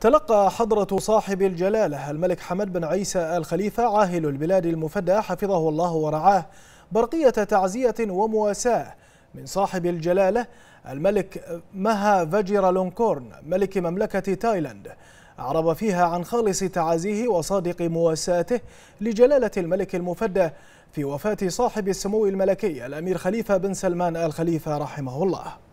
تلقى حضرة صاحب الجلالة الملك حمد بن عيسى الخليفة عاهل البلاد المفدى حفظه الله ورعاه برقية تعزية ومواساة من صاحب الجلالة الملك مها فاجيرا لونكورن ملك مملكة تايلاند أعرب فيها عن خالص تعازيه وصادق مواساته لجلالة الملك المفدى في وفاة صاحب السمو الملكي الأمير خليفة بن سلمان الخليفة رحمه الله